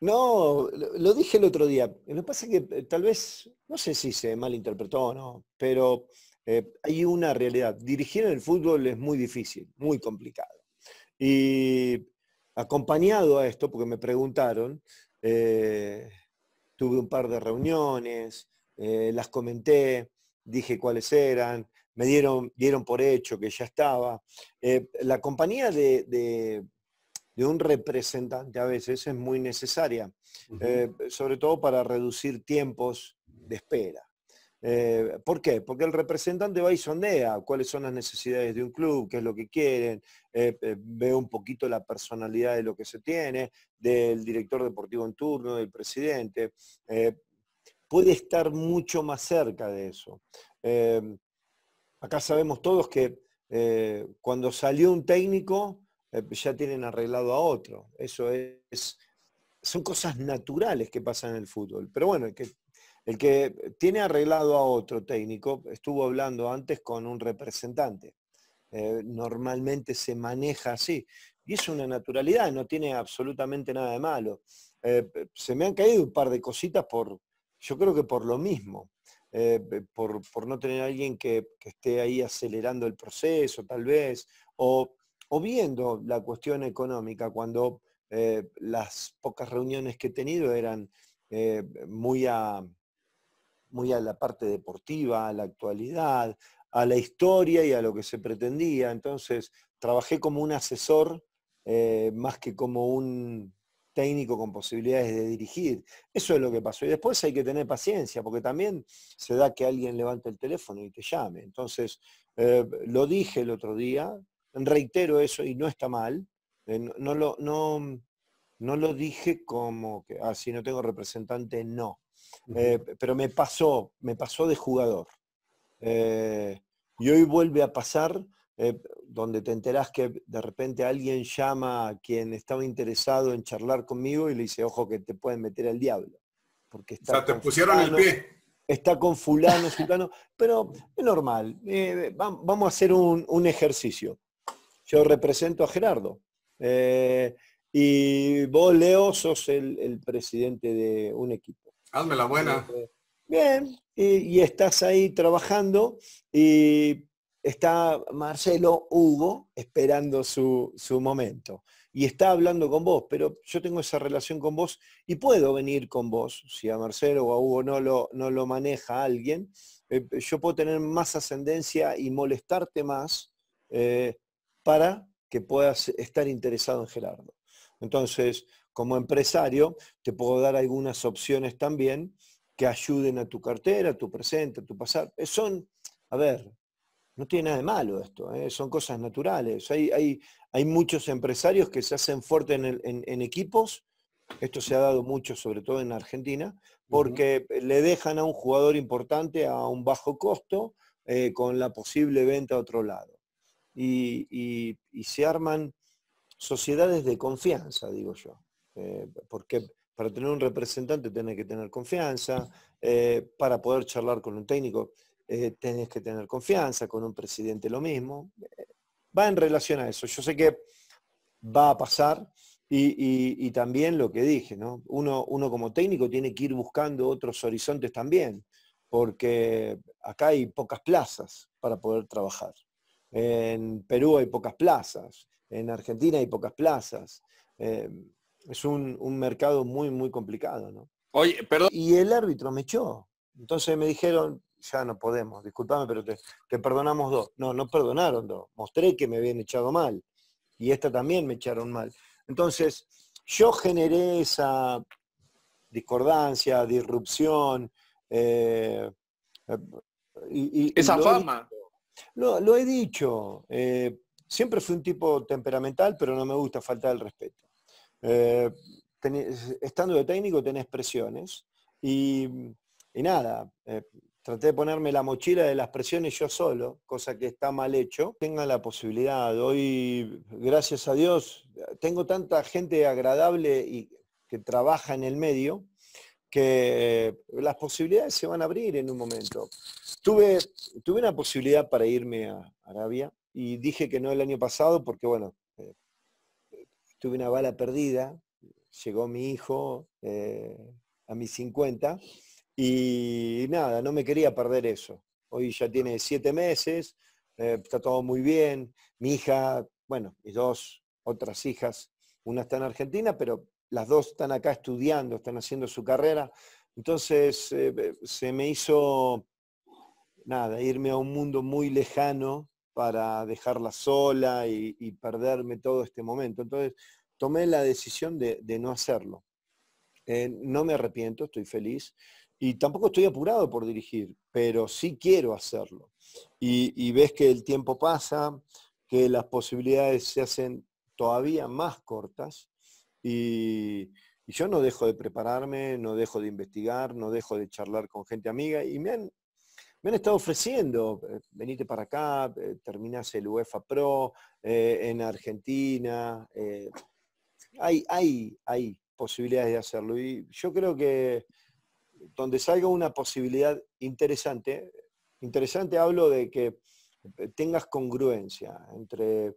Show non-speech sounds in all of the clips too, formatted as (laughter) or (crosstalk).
No, lo dije el otro día. Lo que pasa es que eh, tal vez, no sé si se malinterpretó o no, pero eh, hay una realidad. Dirigir en el fútbol es muy difícil, muy complicado. Y acompañado a esto, porque me preguntaron, eh, tuve un par de reuniones, las comenté, dije cuáles eran, me dieron, dieron por hecho que ya estaba. la compañía de de un representante a veces es muy necesaria, eh, sobre todo para reducir tiempos de espera. Eh, ¿Por qué? Porque el representante va y sondea cuáles son las necesidades de un club, qué es lo que quieren, eh, ve un poquito la personalidad de lo que se tiene, del director deportivo en turno, del presidente. puede estar mucho más cerca de eso. acá sabemos todos que cuando salió un técnico, eh, ya tienen arreglado a otro. Eso es, son cosas naturales que pasan en el fútbol. Pero bueno, el que, el que tiene arreglado a otro técnico, estuvo hablando antes con un representante. Eh, normalmente se maneja así. Y es una naturalidad, no tiene absolutamente nada de malo. Eh, se me han caído un par de cositas por, yo creo que por lo mismo, por, no tener a alguien que, que esté ahí acelerando el proceso, tal vez, o o viendo la cuestión económica cuando eh, las pocas reuniones que he tenido eran eh, muy, a, muy a la parte deportiva, a la actualidad, a la historia y a lo que se pretendía. Entonces, trabajé como un asesor eh, más que como un técnico con posibilidades de dirigir. Eso es lo que pasó. Y después hay que tener paciencia, porque también se da que alguien levante el teléfono y te llame. Entonces, lo dije el otro día, reitero eso y no está mal. Eh, no, lo, no, no lo dije como que, ah, si no tengo representante, no. Eh, pero me pasó, me pasó de jugador. Eh, y hoy vuelve a pasar donde te enterás que de repente alguien llama a quien estaba interesado en charlar conmigo y le dice, ojo que te pueden meter al diablo. Porque está te pusieron el pie. Está con fulano, (laughs) fulano, pero es normal. vamos a hacer un ejercicio yo represento a Gerardo. Eh, y vos, Leo, sos el, presidente de un equipo. Hazme la buena. Eh, bien, y, estás ahí trabajando y está Marcelo Hugo esperando su, momento y está hablando con vos, pero yo tengo esa relación con vos y puedo venir con vos. Si a Marcelo o a Hugo no lo, no lo maneja alguien, eh, yo puedo tener más ascendencia y molestarte más para que puedas estar interesado en Gerardo. Entonces, como empresario, te puedo dar algunas opciones también que ayuden a tu cartera, a tu presente, a tu pasado. Eh, son, a ver, no tiene nada de malo esto, eh, son cosas naturales. Hay, hay, hay, muchos empresarios que se hacen fuerte en, equipos, esto se ha dado mucho, sobre todo en Argentina, porque le dejan a un jugador importante a un bajo costo eh, con la posible venta a otro lado y, se arman sociedades de confianza, digo yo. Eh, porque para tener un representante tenés que tener confianza, eh, para poder charlar con un técnico eh, tenés que tener confianza, con un presidente lo mismo. Eh, va en relación a eso. Yo sé que va a pasar y, y también lo que dije, ¿no? Uno, uno, como técnico tiene que ir buscando otros horizontes también, porque acá hay pocas plazas para poder trabajar. En Perú hay pocas plazas, en Argentina hay pocas plazas. Em, es un, mercado muy, muy complicado, ¿no? Oye, Y el árbitro me echó. Entonces me dijeron, ya no podemos, disculpame pero te, perdonamos dos. No, no perdonaron dos. Mostré que me habían echado mal. Y esta también me echaron mal. Entonces, yo generé esa discordancia, disrupción. Eh, eh, y, esa fama. Lo, he dicho, eh, siempre fui un tipo temperamental, pero no me gusta faltar el respeto. Eh, estando de técnico tenés presiones y, nada, eh, traté de ponerme la mochila de las presiones yo solo, cosa que está mal hecho. Tenga la posibilidad, hoy, gracias a Dios, tengo tanta gente agradable y que trabaja en el medio que las posibilidades se van a abrir en un momento. Tuve, tuve una posibilidad para irme a Arabia y dije que no el año pasado porque, bueno, eh, tuve una bala perdida, llegó mi hijo eh, a mis 50 y nada, no me quería perder eso. Hoy ya tiene siete meses, eh, está todo muy bien, mi hija, bueno, y dos otras hijas, una está en Argentina, pero las dos están acá estudiando, están haciendo su carrera. Entonces se me hizo nada, irme a un mundo muy lejano para dejarla sola y, perderme todo este momento. Entonces, tomé la decisión de, no hacerlo. Eh, no me arrepiento, estoy feliz. Y tampoco estoy apurado por dirigir, pero sí quiero hacerlo. Y, ves que el tiempo pasa, que las posibilidades se hacen todavía más cortas. Y, y yo no dejo de prepararme, no dejo de investigar, no dejo de charlar con gente amiga. Y me han me han estado ofreciendo, eh, venite para acá, eh, terminás el UEFA Pro eh, en Argentina. hay, posibilidades de hacerlo. Y yo creo que donde salga una posibilidad interesante, interesante hablo de que tengas congruencia entre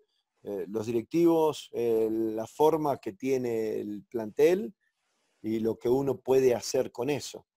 los directivos, la forma que tiene el plantel y lo que uno puede hacer con eso.